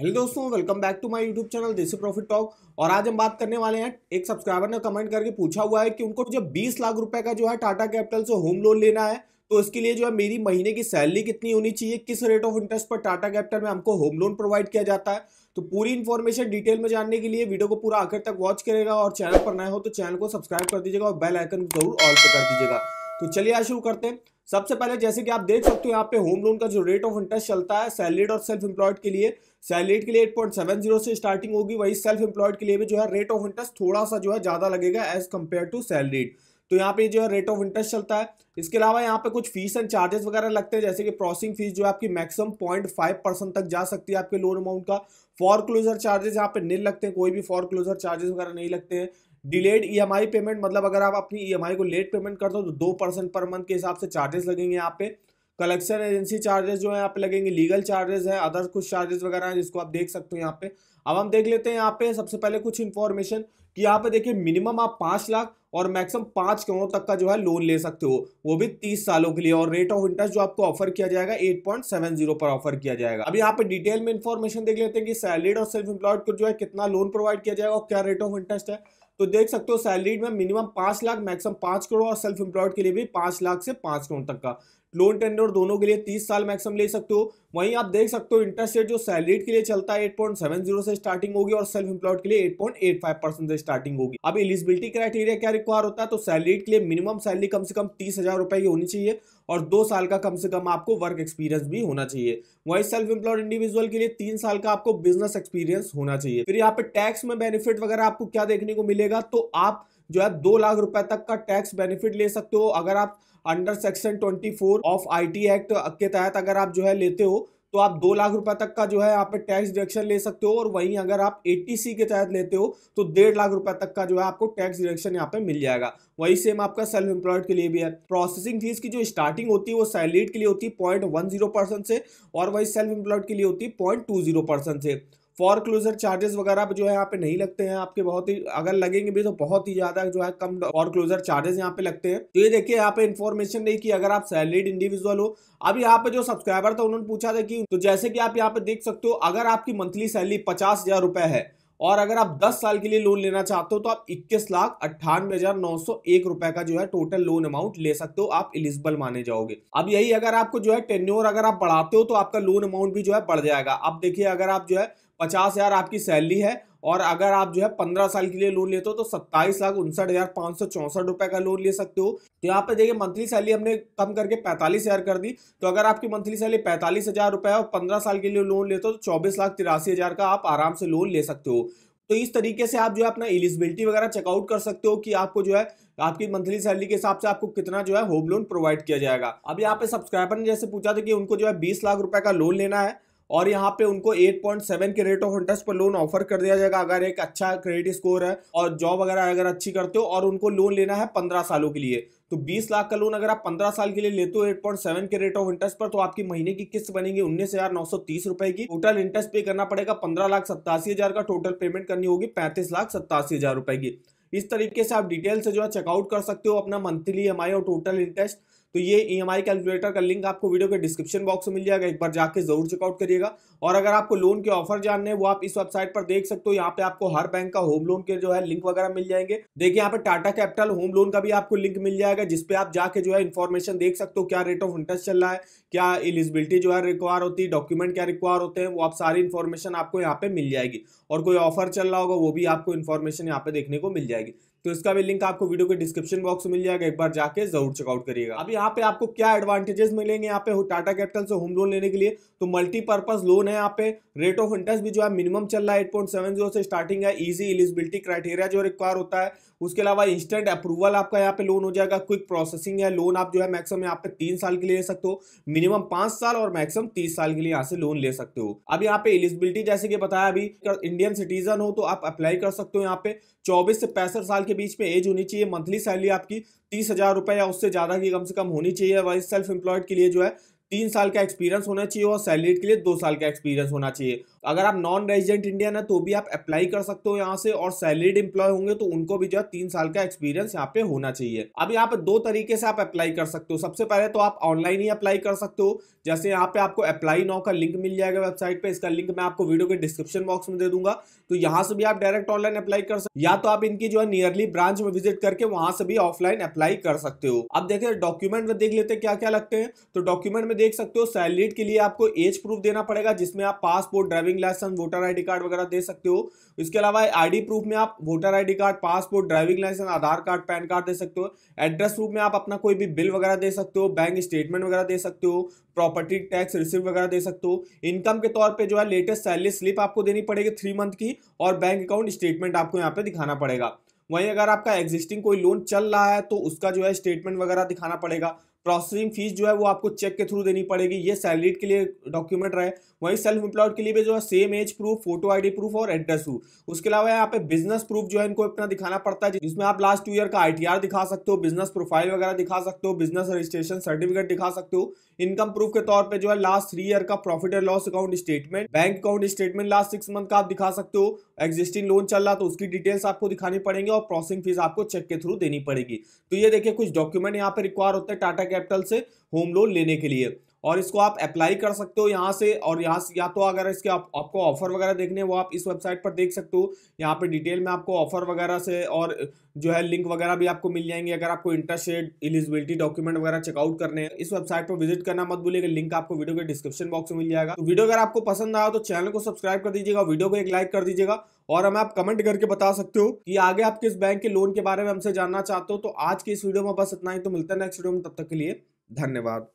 hello दोस्तों welcome back to my YouTube channel Desi profit talk और आज हम बात करने वाले हैं एक सब्सक्राइबर ने कमेंट करके पूछा हुआ है कि उनको जब 20 लाख रुपए का जो है टाटा कैपिटल से होम लोन लेना है तो इसके लिए जो है मेरी महीने की सैलरी कितनी होनी चाहिए किस रेट ऑफ इंटरेस्ट पर टाटा कैपिटल में हमको होम लोन प्रोवाइड किया जाता है तो पूरी इन्फॉर्मेशन डिटेल में जानने के लिए वीडियो को पूरा आखिर तक वॉच करेगा और चैनल पर नए हो तो चैनल को सब्सक्राइब कर दीजिएगा और बेल आइकन जरूर ऑल पर कर दीजिएगा तो चलिए आज शुरू करते हैं सबसे पहले जैसे कि आप देख सकते हो यहाँ पे होम लोन का जो रेट ऑफ इंटरेस्ट चलता है सैलरीड और सेल्फ एम्प्लॉयड के लिए सैलरीड के लिए 8.70 से स्टार्टिंग होगी वही सेल्फ एम्प्लॉयड के लिए भी जो है रेट ऑफ इंटरेस्ट थोड़ा सा जो है ज़्यादा लगेगा एज कम्पेयर टू सैलरीड तो यहाँ पे जो है रेट ऑफ इंटरेस्ट चलता है इसके अलावा यहाँ पे कुछ फीस एंड चार्जेस वगैरह लगते हैं जैसे कि प्रोसेसिंग फीस जो है आपकी मैक्सिमम पॉइंट फाइव परसेंट तक जा सकती है आपके लोन अमाउंट का फॉर क्लोजर चार्जेस यहाँ पे नहीं लगते हैं कोई भी फॉर क्लोजर चार्जेस वगैरह नहीं लगते हैं डिलेड ईएमआई पेमेंट मतलब अगर आप अपनी ईएमआई e को लेट पेमेंट करते हो तो दो परसेंट पर मंथ के हिसाब से चार्जेस लगेंगे यहाँ पे कलेक्शन एजेंसी चार्जेस जो है यहाँ पे लगेंगे लीगल चार्जेस है अदर कुछ चार्जेस वगैरह हैं जिसको आप देख सकते हो यहाँ पे अब हम देख लेते हैं यहाँ पे सबसे पहले कुछ इन्फॉर्मेशन कि यहाँ पे देखिए मिनिमम आप पांच लाख और मैक्सिमम पांच करोड़ तक का जो है लोन ले सकते हो वो भी तीस सालों के लिए और रेट ऑफ इंटरेस्ट जो आपको ऑफर किया जाएगा एट पॉइंट सेवन जीरो पर ऑफर किया जाएगा अब यहाँ पे डिटेल में इन्फॉर्मेशन देख लेते हैं कि सैलरीड और सेल्फ एम्प्लॉयड को जो है कितना लोन प्रोवाइड किया जाएगा और क्या रेट ऑफ इंटरेस्ट है तो देख सकते हो सैलरीड में मिनिमम पांच लाख मैक्सिमम पांच करोड़ और सेल्फ एम्प्लॉयड के लिए भी पांच लाख से पांच करोड़ तक का लोन टेंडर दोनों के लिए तीस साल मैक्सिमम ले सकते हो वहीं आप देख सकते हो इंटरेस्ट रेट जो सैलरीड के लिए चलता है एट पॉइंट सेवन जीरो से स्टार्टिंग होगी और सेल्फ एम्प्लॉयड के लिए eight point eight five percent से स्टार्टिंग होगी अब एलिजिबिलिटी क्राइटेरिया क्या रिक्वायर होता है तो सैलरीड के लिए मिनिमम सैलरी कम से कम तीस हजार रुपए की होनी चाहिए और दो साल का कम से कम आपको वर्क एक्सपीरियंस भी होना चाहिए वहीं सेल्फ एम्प्लॉयड इंडिविजुअल के लिए तीन साल का आपको बिजनेस एक्सपीरियंस होना चाहिए फिर यहाँ पे टैक्स में बेनिफिट वगैरह आपको क्या देखने को मिलेगा तो आप जो है दो लाख रुपए तक का टैक्स बेनिफिट ले सकते हो अगर आप under section 24 of IT act के तहत अगर आप जो है लेते हो तो आप दो लाख रुपए तक का जो है यहाँ पे टैक्स डिडक्शन ले सकते हो और वहीं अगर आप ए के तहत लेते हो तो डेढ़ लाख रुपए तक का जो है आपको टैक्स डिडक्शन यहाँ पे मिल जाएगा वही सेम आपका सेल्फ एम्प्लॉयड के लिए भी है प्रोसेसिंग फीस की जो स्टार्टिंग होती है वो सैलरीड के लिए होती है पॉइंट से और वही सेल्फ एम्प्लॉयड के लिए होती है पॉइंट से फॉर क्लोजर चार्जेस वगैरह जो है यहाँ पे नहीं लगते हैं आपके बहुत ही अगर लगेंगे भी तो बहुत ही ज्यादा जो है कम फॉर क्लोजर चार्जेस यहाँ पे लगते हैं तो ये देखिए यहाँ पे इन्फॉर्मेशन नहीं कि अगर आप सैलरीड इंडिविजुअल हो अब यहाँ पे जो सब्सक्राइबर था उन्होंने पूछा था कि तो जैसे कि आप यहाँ पे देख सकते हो अगर आपकी मंथली सैलरी पचास हजार रुपए है और अगर आप 10 साल के लिए लोन लेना चाहते हो तो आप इक्कीस लाख अट्ठानवे हजार नौ सौ एक रुपए का जो है टोटल लोन अमाउंट ले सकते हो आप इलिजिबल माने जाओगे अब यही अगर आपको जो है टेन्योर अगर आप बढ़ाते हो तो आपका लोन अमाउंट भी जो है बढ़ जाएगा अब देखिए अगर आप जो है पचास हज़ार आपकी सैलरी है और अगर आप जो है पंद्रह साल के लिए लोन लेते हो तो सत्ताईस लाख उनसठ हज़ार पाँच सौ चौंसठ रुपये का लोन ले सकते हो तो यहाँ पे देखिए मंथली सैलरी हमने कम करके पैंतालीस हज़ार कर दी तो अगर आपकी मंथली सैलरी पैंतालीस हज़ार रुपये और पंद्रह साल के लिए लोन लेते हो तो चौबीस लाख तिरासी हज़ार का आप आराम से लोन ले सकते हो तो इस तरीके से आप जो है अपना एलिजिबिलिटी वगैरह चेकआउट कर सकते हो कि आपको जो है आपकी मंथली सैलरी के हिसाब से आपको कितना जो है होम लोन प्रोवाइड किया जाएगा अब यहाँ पे सब्सक्राइबर ने जैसे पूछा था कि उनको जो है बीस लाख रुपए का लोन लेना है और यहाँ पे उनको 8.7 के रेट ऑफ इंटरेस्ट पर लोन ऑफर कर दिया जाएगा अगर एक अच्छा क्रेडिट स्कोर है और जॉब वगैरह अगर अच्छी करते हो और उनको लोन लेना है पंद्रह सालों के लिए तो 20 लाख का लोन अगर आप 15 साल के लिए लेते हो 8.7 के रेट ऑफ इंटरेस्ट पर तो आपकी महीने की किस्त बनेगी उन्नीस हजार नौ सौ तीस रुपए की टोटल इंटरेस्ट पे करना पड़ेगा पंद्रह लाख सत्तासी हजार का टोटल पेमेंट करनी होगी पैंतीस लाख सत्तासी हजार रुपए की इस तरीके से आप डिटेल से जो है चेकआउट कर सकते हो अपना मंथली एम और टोटल इंटरेस्ट तो ये ई एम आई कैलकुलेटर का लिंक आपको वीडियो के डिस्क्रिप्शन बॉक्स में मिल जाएगा एक बार जाके जरूर चेकआउट करिएगा और अगर आपको लोन के ऑफर जानने हैं वो आप इस वेबसाइट पर देख सकते हो यहाँ पे आपको हर बैंक का होम लोन के जो है लिंक वगैरह मिल जाएंगे देखिए यहाँ पे टाटा कैपिटल होम लोन का भी आपको लिंक मिल जाएगा जिसपे आप जाके जो है इन्फॉर्मेशन देख सकते हो क्या रेट ऑफ इंटरेस्ट चल रहा है क्या एलिजिबिलिटी जो है रिक्वायर होती है डॉक्यूमेंट क्या रिक्वायर होते हैं वो आप सारी इन्फॉर्मेशन आपको यहाँ पे मिल जाएगी और कोई ऑफर चल रहा होगा वो भी आपको इन्फॉर्मेशन यहाँ पे देखने को मिल जाएगी तो इसका भी लिंक आपको वीडियो के डिस्क्रिप्शन बॉक्स में मिल जाएगा एक बार जाके जरूर चेकआउट करिएगा अब यहाँ पे आपको क्या एडवांटेजेस मिलेंगे यहाँ पे टाटा कैपिटल से होम लोन लेने के लिए तो मल्टीपर्पज लोन है यहाँ पे रेट ऑफ इंटरेस्ट भी जो है मिनिमम चल रहा है एट से स्टार्टिंग है ईजी एलिजिबिलिटी क्राइटेरिया जो रिक्वायर होता है उसके अलावा इंस्टेंट अप्रूवल आपका यहाँ पे लोन हो जाएगा क्विक प्रोसेसिंग है लोन आप जो है मैक्सिमम यहाँ पे तीन साल के लिए ले सकते हो मिनिमम पांच साल और मैक्सिमम तीस साल के लिए यहाँ से लोन ले सकते हो अब यहाँ पे एलिजिबिलिटी जैसे कि बताया अभी इंडियन सिटीजन हो तो आप अप्लाई कर सकते हो यहाँ पे चौबीस से पैंसठ साल की के बीच में एज होनी चाहिए मंथली सैलरी आपकी तीस हजार रुपए या उससे ज़्यादा की कम से कम होनी चाहिए वाइस सेल्फ एम्प्लॉयड के लिए जो है तीन साल का एक्सपीरियंस होना चाहिए और सैलरीड के लिए दो साल का एक्सपीरियंस होना चाहिए अगर आप नॉन रेजिडेंट इंडियन है तो भी आप अप्लाई कर सकते हो यहाँ से और सैलरीड इंप्लॉय होंगे तो उनको भी जो है तीन साल का एक्सपीरियंस यहाँ पे होना चाहिए अब यहाँ पे दो तरीके से आप अप्लाई कर सकते हो सबसे पहले तो आप ऑनलाइन ही अप्लाई कर सकते हो जैसे यहाँ पे आपको अप्लाई नाउ का लिंक मिल जाएगा वेबसाइट पे इसका लिंक मैं आपको वीडियो के डिस्क्रिप्शन बॉक्स में दे दूंगा तो यहाँ से भी आप डायरेक्ट ऑनलाइन अप्लाई कर सकते या तो आप इनकी जो है नियरली ब्रांच में विजिट करके वहां से भी ऑफलाइन अप्लाई कर सकते हो अब देखे डॉक्यूमेंट में देख लेते क्या क्या लगते हैं तो डॉक्यूमेंट में देख सकते हो सैलरीड के लिए आपको एज प्रूफ देना पड़ेगा जिसमें आप passport driving licence voter ID card वगैरह दे सकते हो इसके अलावा आईडी प्रूफ में आप voter ID card passport driving licence Aadhaar card PAN card दे सकते हो एड्रेस प्रूफ में आप अपना कोई भी बिल वगैरह दे सकते हो बैंक स्टेटमेंट वगैरह दे सकते हो प्रॉपर्टी टैक्स रिसिप्ट वगैरह दे सकते हो इनकम के तौर पर जो है लेटेस्ट सैलरी स्लिप आपको देनी पड़ेगी थ्री मंथ की और बैंक अकाउंट स्टेटमेंट आपको यहाँ पे दिखाना पड़ेगा वहीं अगर आपका एग्जिस्टिंग कोई लोन चल रहा है तो उसका जो है स्टेटमेंट वगैरह दिखाना पड़ेगा प्रोसेसिंग फीस जो है वो आपको चेक के थ्रू देनी पड़ेगी ये सैलरीड के लिए डॉक्यूमेंट रहे वहीं सेल्फ एम्प्लॉयड के लिए भी जो है same age proof photo ID proof और एड्रेस प्रूफ उसके अलावा यहाँ पे बिजनेस प्रूफ जो है इनको अपना दिखाना पड़ता है जिसमें आप लास्ट टू ईयर का आई दिखा सकते हो बिजनेस प्रोफाइल वगैरह दिखा सकते हो बिजनेस रजिस्ट्रेशन सर्टिफिकेट दिखा सकते हो इनकम प्रूफ के तौर पर जो है लास्ट थ्री ईयर का profit and loss account statement bank account statement last six month का आप दिखा सकते हो एक्जिस्टिंग लोन चल रहा तो उसकी डिटेल्स आपको दिखानी पड़ेंगे और प्रोसेसिंग फीस आपको चेक के थ्रू देनी पड़ेगी तो ये देखिए कुछ डॉक्यूमेंट यहाँ पे रिक्वायर होते हैं टाटा कैपिटल से होम लोन लेने के लिए और इसको आप अप्लाई कर सकते हो यहाँ से और यहाँ से या तो अगर इसके आप, आपको ऑफर वगैरह देखने हैं वो आप इस वेबसाइट पर देख सकते हो यहाँ पे डिटेल में आपको ऑफर वगैरह से और जो है लिंक वगैरह भी आपको मिल जाएंगे अगर आपको इंटरेस्टेड एलिजिबिलिटी डॉक्यूमेंट वगैरह चेकआउट करने हैं इस वेबसाइट पर विजिट करना मत भूलिएगा लिंक आपको वीडियो के डिस्क्रिप्शन बॉक्स में मिल जाएगा तो वीडियो अगर आपको पसंद आया तो चैनल को सब्सक्राइब कर दीजिएगा वीडियो को एक लाइक कर दीजिएगा और हमें आप कमेंट करके बता सकते हो कि आगे आप किस बैंक के लोन के बारे में हमसे जानना चाहते हो तो आज की इस वीडियो में बस इतना ही तो मिलता है नेक्स्ट वीडियो में तब तक के लिए धन्यवाद